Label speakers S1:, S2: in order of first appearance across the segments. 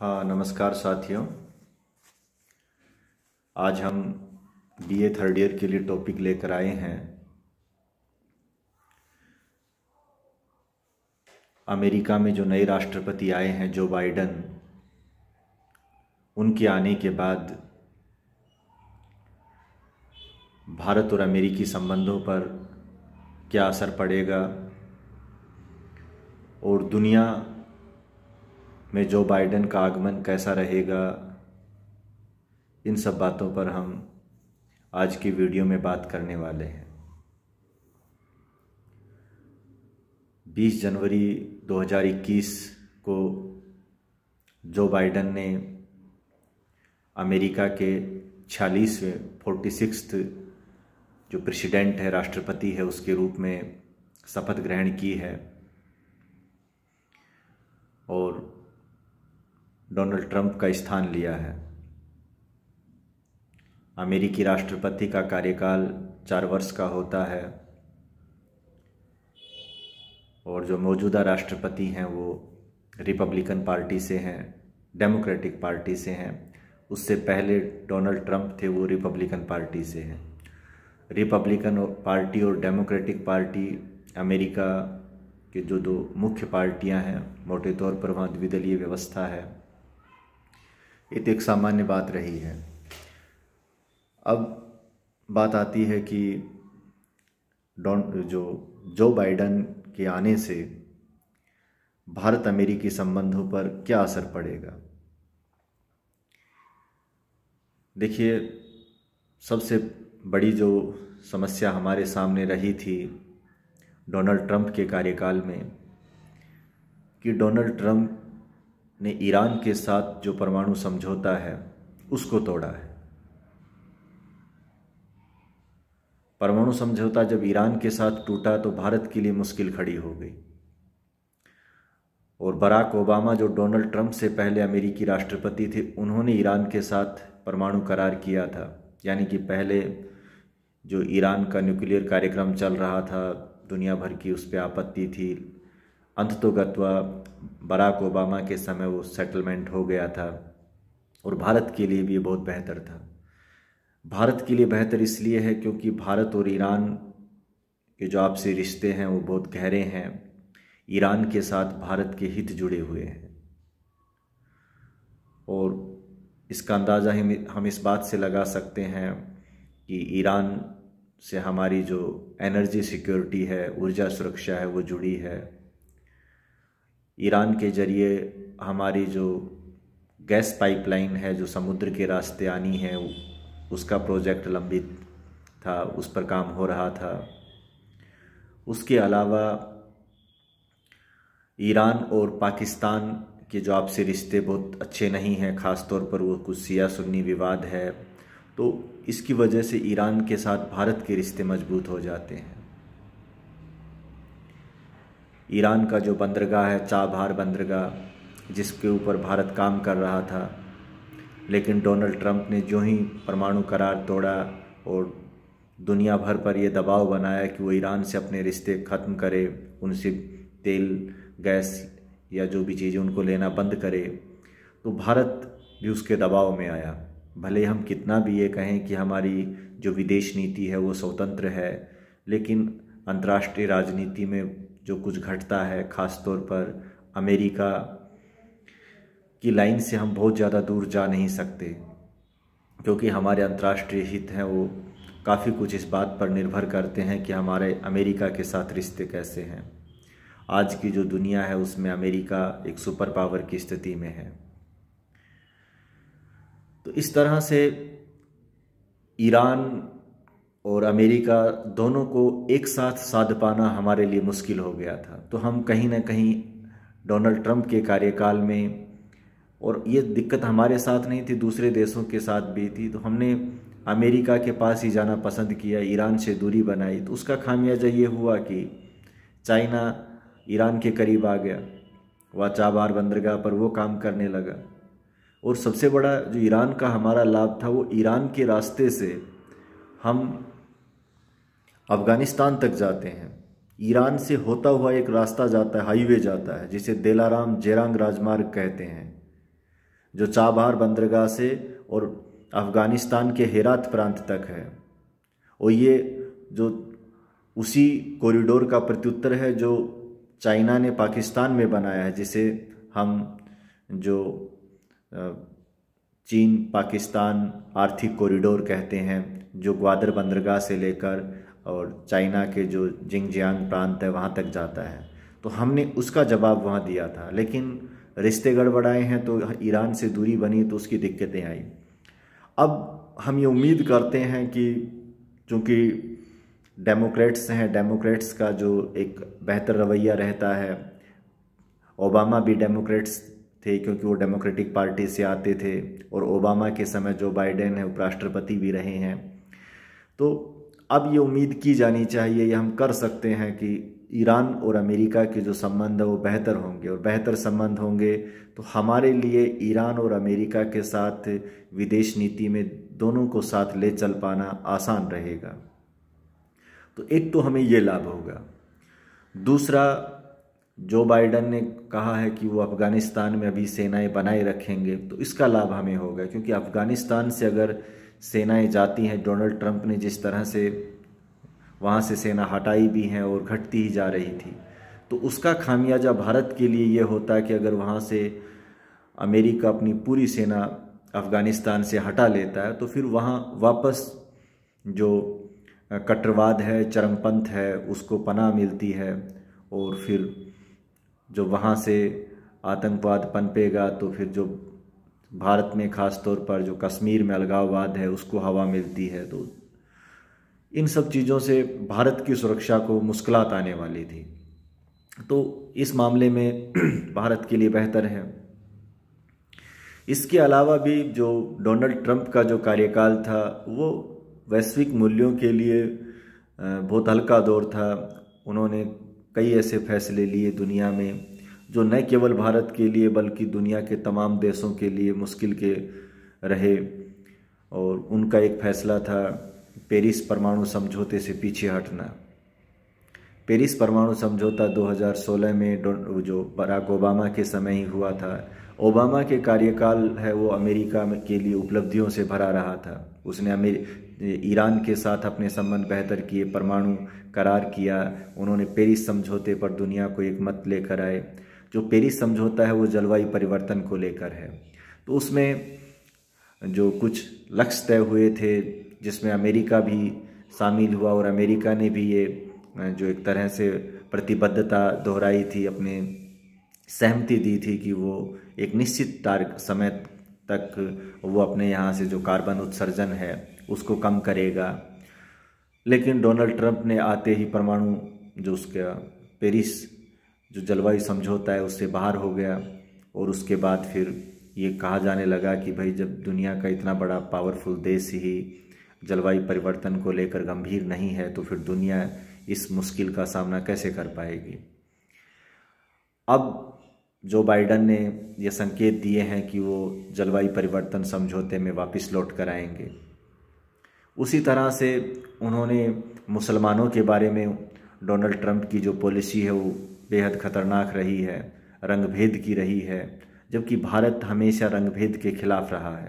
S1: हाँ नमस्कार साथियों आज हम बीए थर्ड ईयर के लिए टॉपिक लेकर आए हैं अमेरिका में जो नए राष्ट्रपति आए हैं जो बाइडन उनके आने के बाद भारत और अमेरिकी संबंधों पर क्या असर पड़ेगा और दुनिया में जो बाइडेन का आगमन कैसा रहेगा इन सब बातों पर हम आज की वीडियो में बात करने वाले हैं 20 जनवरी 2021 को जो बाइडन ने अमेरिका के छियालीसवें फोर्टी सिक्स जो प्रेसिडेंट है राष्ट्रपति है उसके रूप में शपथ ग्रहण की है और डोनाल्ड ट्रंप का स्थान लिया है अमेरिकी राष्ट्रपति का कार्यकाल चार वर्ष का होता है और जो मौजूदा राष्ट्रपति हैं वो रिपब्लिकन पार्टी से हैं डेमोक्रेटिक पार्टी से हैं उससे पहले डोनाल्ड ट्रंप थे वो रिपब्लिकन पार्टी से हैं रिपब्लिकन पार्टी और डेमोक्रेटिक पार्टी अमेरिका के जो दो मुख्य पार्टियां हैं मोटे तौर पर वहाँ द्विदलीय व्यवस्था है ये तो एक सामान्य बात रही है अब बात आती है कि डॉन जो जो बाइडन के आने से भारत अमेरिकी संबंधों पर क्या असर पड़ेगा देखिए सबसे बड़ी जो समस्या हमारे सामने रही थी डोनाल्ड ट्रंप के कार्यकाल में कि डोनाल्ड ट्रंप ने ईरान के साथ जो परमाणु समझौता है उसको तोड़ा है परमाणु समझौता जब ईरान के साथ टूटा तो भारत के लिए मुश्किल खड़ी हो गई और बराक ओबामा जो डोनाल्ड ट्रंप से पहले अमेरिकी राष्ट्रपति थे उन्होंने ईरान के साथ परमाणु करार किया था यानी कि पहले जो ईरान का न्यूक्लियर कार्यक्रम चल रहा था दुनिया भर की उस पर आपत्ति थी अंत तो गतवा बराक ओबामा के समय वो सेटलमेंट हो गया था और भारत के लिए भी ये बहुत बेहतर था भारत के लिए बेहतर इसलिए है क्योंकि भारत और ईरान के जो आपसी रिश्ते हैं वो बहुत गहरे हैं ईरान के साथ भारत के हित जुड़े हुए हैं और इसका अंदाज़ा हम इस बात से लगा सकते हैं कि ईरान से हमारी जो एनर्जी सिक्योरिटी है ऊर्जा सुरक्षा है वो जुड़ी है ईरान के ज़रिए हमारी जो गैस पाइपलाइन है जो समुद्र के रास्ते आनी है उसका प्रोजेक्ट लंबित था उस पर काम हो रहा था उसके अलावा ईरान और पाकिस्तान के जो आपसी रिश्ते बहुत अच्छे नहीं हैं ख़ास तौर पर वो कुछ सिया सुन्नी विवाद है तो इसकी वजह से ईरान के साथ भारत के रिश्ते मजबूत हो जाते हैं ईरान का जो बंदरगाह है चाबहार बंदरगाह जिसके ऊपर भारत काम कर रहा था लेकिन डोनाल्ड ट्रंप ने जो ही परमाणु करार तोड़ा और दुनिया भर पर यह दबाव बनाया कि वो ईरान से अपने रिश्ते ख़त्म करे उनसे तेल गैस या जो भी चीज़ें उनको लेना बंद करे तो भारत भी उसके दबाव में आया भले हम कितना भी ये कहें कि हमारी जो विदेश नीति है वो स्वतंत्र है लेकिन अंतर्राष्ट्रीय राजनीति में जो कुछ घटता है ख़ास तौर पर अमेरिका की लाइन से हम बहुत ज़्यादा दूर जा नहीं सकते क्योंकि हमारे अंतर्राष्ट्रीय हित हैं वो काफ़ी कुछ इस बात पर निर्भर करते हैं कि हमारे अमेरिका के साथ रिश्ते कैसे हैं आज की जो दुनिया है उसमें अमेरिका एक सुपर पावर की स्थिति में है तो इस तरह से ईरान और अमेरिका दोनों को एक साथ साध पाना हमारे लिए मुश्किल हो गया था तो हम कहीं ना कहीं डोनाल्ड ट्रंप के कार्यकाल में और ये दिक्कत हमारे साथ नहीं थी दूसरे देशों के साथ भी थी तो हमने अमेरिका के पास ही जाना पसंद किया ईरान से दूरी बनाई तो उसका खामियाजा ये हुआ कि चाइना ईरान के करीब आ गया वह चाबार बंदरगाह पर वो काम करने लगा और सबसे बड़ा जो ईरान का हमारा लाभ था वो ईरान के रास्ते से हम अफ़गानिस्तान तक जाते हैं ईरान से होता हुआ एक रास्ता जाता है हाईवे जाता है जिसे देलाराम जेरांग राजमार्ग कहते हैं जो चाबहार बंदरगाह से और अफ़गानिस्तान के हेरात प्रांत तक है और ये जो उसी कॉरिडोर का प्रत्युत्तर है जो चाइना ने पाकिस्तान में बनाया है जिसे हम जो चीन पाकिस्तान आर्थिक कॉरिडोर कहते हैं जो ग्वादर बंदरगाह से लेकर और चाइना के जो जिंगजियांग प्रांत है वहाँ तक जाता है तो हमने उसका जवाब वहाँ दिया था लेकिन रिश्ते गड़बड़ाए हैं तो ईरान से दूरी बनी तो उसकी दिक्कतें आई अब हम ये उम्मीद करते हैं कि चूँकि डेमोक्रेट्स हैं डेमोक्रेट्स का जो एक बेहतर रवैया रहता है ओबामा भी डेमोक्रेट्स थे क्योंकि वो डेमोक्रेटिक पार्टी से आते थे और ओबामा के समय जो बाइडेन है उपराष्ट्रपति भी रहे हैं तो अब ये उम्मीद की जानी चाहिए ये हम कर सकते हैं कि ईरान और अमेरिका के जो संबंध है वो बेहतर होंगे और बेहतर संबंध होंगे तो हमारे लिए ईरान और अमेरिका के साथ विदेश नीति में दोनों को साथ ले चल पाना आसान रहेगा तो एक तो हमें ये लाभ होगा दूसरा जो बाइडन ने कहा है कि वो अफ़गानिस्तान में अभी सेनाएं बनाए रखेंगे तो इसका लाभ हमें होगा क्योंकि अफ़गानिस्तान से अगर सेनाएं जाती हैं डोनाल्ड ट्रंप ने जिस तरह से वहाँ से सेना हटाई भी हैं और घटती ही जा रही थी तो उसका खामियाजा भारत के लिए ये होता है कि अगर वहाँ से अमेरिका अपनी पूरी सेना अफ़गानिस्तान से हटा लेता है तो फिर वहाँ वापस जो कट्टरवाद है चरमपंथ है उसको पनाह मिलती है और फिर जो वहाँ से आतंकवाद पनपेगा तो फिर जो भारत में ख़ास तौर पर जो कश्मीर में अलगाववाद है उसको हवा मिलती है तो इन सब चीज़ों से भारत की सुरक्षा को मुश्किल आने वाली थी तो इस मामले में भारत के लिए बेहतर है इसके अलावा भी जो डोनाल्ड ट्रंप का जो कार्यकाल था वो वैश्विक मूल्यों के लिए बहुत हल्का दौर था उन्होंने कई ऐसे फैसले लिए दुनिया में जो न केवल भारत के लिए बल्कि दुनिया के तमाम देशों के लिए मुश्किल के रहे और उनका एक फैसला था पेरिस परमाणु समझौते से पीछे हटना पेरिस परमाणु समझौता 2016 में जो बराक ओबामा के समय ही हुआ था ओबामा के कार्यकाल है वो अमेरिका के लिए उपलब्धियों से भरा रहा था उसने ईरान के साथ अपने संबंध बेहतर किए परमाणु करार किया उन्होंने पेरिस समझौते पर दुनिया को एक मत लेकर आए जो पेरिस समझौता है वो जलवायु परिवर्तन को लेकर है तो उसमें जो कुछ लक्ष्य तय हुए थे जिसमें अमेरिका भी शामिल हुआ और अमेरिका ने भी ये जो एक तरह से प्रतिबद्धता दोहराई थी अपने सहमति दी थी कि वो एक निश्चित तार समय तक वो अपने यहाँ से जो कार्बन उत्सर्जन है उसको कम करेगा लेकिन डोनाल्ड ट्रंप ने आते ही परमाणु जो उसका पेरिस जो जलवायु समझौता है उससे बाहर हो गया और उसके बाद फिर ये कहा जाने लगा कि भाई जब दुनिया का इतना बड़ा पावरफुल देश ही जलवायु परिवर्तन को लेकर गंभीर नहीं है तो फिर दुनिया इस मुश्किल का सामना कैसे कर पाएगी अब जो बाइडन ने ये संकेत दिए हैं कि वो जलवायु परिवर्तन समझौते में वापस लौट कर आएंगे उसी तरह से उन्होंने मुसलमानों के बारे में डोनाल्ड ट्रंप की जो पॉलिसी है वो बेहद ख़तरनाक रही है रंगभेद की रही है जबकि भारत हमेशा रंगभेद के खिलाफ रहा है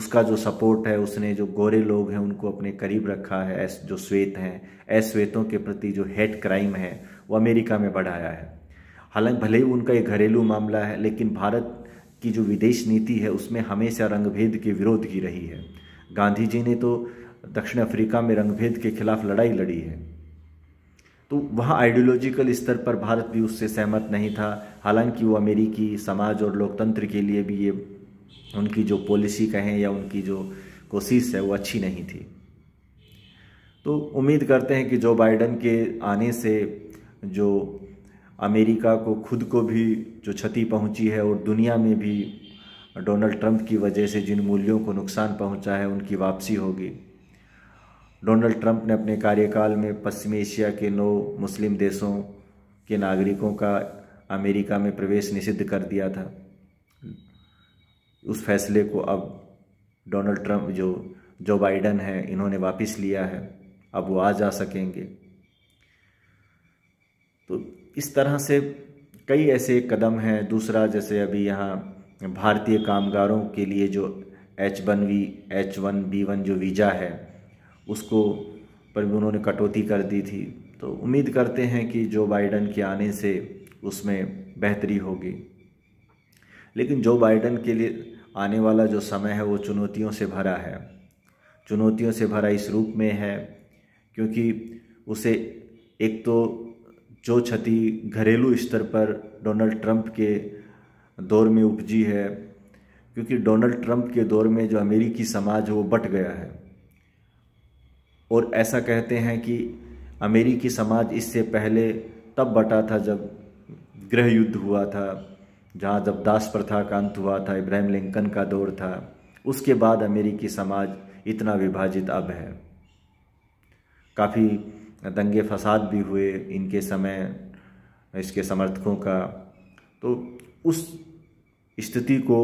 S1: उसका जो सपोर्ट है उसने जो गोरे लोग हैं उनको अपने करीब रखा है ऐस जो श्वेत हैं अश्वेतों के प्रति जो हेट क्राइम है वो अमेरिका में बढ़ाया है हालांकि भले ही उनका एक घरेलू मामला है लेकिन भारत की जो विदेश नीति है उसमें हमेशा रंगभेद के विरोध की रही है गांधी जी ने तो दक्षिण अफ्रीका में रंगभेद के खिलाफ लड़ाई लड़ी है तो वहाँ आइडियोलॉजिकल स्तर पर भारत भी उससे सहमत नहीं था हालांकि वो अमेरिकी समाज और लोकतंत्र के लिए भी ये उनकी जो पॉलिसी कहें या उनकी जो कोशिश है वो अच्छी नहीं थी तो उम्मीद करते हैं कि जो बाइडन के आने से जो अमेरिका को खुद को भी जो क्षति पहुंची है और दुनिया में भी डोनाल्ड ट्रंप की वजह से जिन मूल्यों को नुकसान पहुंचा है उनकी वापसी होगी डोनाल्ड ट्रंप ने अपने कार्यकाल में पश्चिमी एशिया के नौ मुस्लिम देशों के नागरिकों का अमेरिका में प्रवेश निषिद्ध कर दिया था उस फैसले को अब डोनाल्ड ट्रंप जो जो बाइडन है इन्होंने वापस लिया है अब वो आ जा सकेंगे तो इस तरह से कई ऐसे कदम हैं दूसरा जैसे अभी यहाँ भारतीय कामगारों के लिए जो H one V H one B one जो वीज़ा है उसको पर भी उन्होंने कटौती कर दी थी तो उम्मीद करते हैं कि जो बाइडन के आने से उसमें बेहतरी होगी लेकिन जो बाइडन के लिए आने वाला जो समय है वो चुनौतियों से भरा है चुनौतियों से भरा इस रूप में है क्योंकि उसे एक तो जो क्षति घरेलू स्तर पर डोनाल्ड ट्रंप के दौर में उपजी है क्योंकि डोनाल्ड ट्रंप के दौर में जो अमेरिकी समाज है वो बट गया है और ऐसा कहते हैं कि अमेरिकी समाज इससे पहले तब बटा था जब गृह युद्ध हुआ था जहाँ जब दास प्रथा का अंत हुआ था इब्राहिम लिंकन का दौर था उसके बाद अमेरिकी समाज इतना विभाजित अब है काफ़ी दंगे फसाद भी हुए इनके समय इसके समर्थकों का तो उस स्थिति को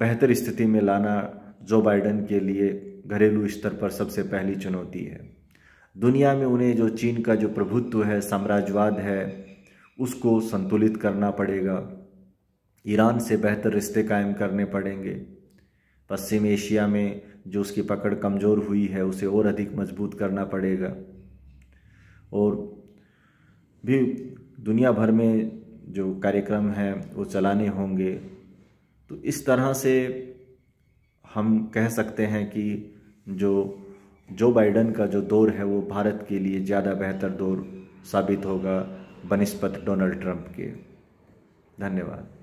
S1: बेहतर स्थिति में लाना जो बाइडन के लिए घरेलू स्तर पर सबसे पहली चुनौती है दुनिया में उन्हें जो चीन का जो प्रभुत्व है साम्राज्यवाद है उसको संतुलित करना पड़ेगा ईरान से बेहतर रिश्ते कायम करने पड़ेंगे पश्चिम एशिया में जो उसकी पकड़ कमज़ोर हुई है उसे और अधिक मजबूत करना पड़ेगा और भी दुनिया भर में जो कार्यक्रम है वो चलाने होंगे तो इस तरह से हम कह सकते हैं कि जो जो बाइडन का जो दौर है वो भारत के लिए ज़्यादा बेहतर दौर साबित होगा बनस्पत डोनाल्ड ट्रंप के धन्यवाद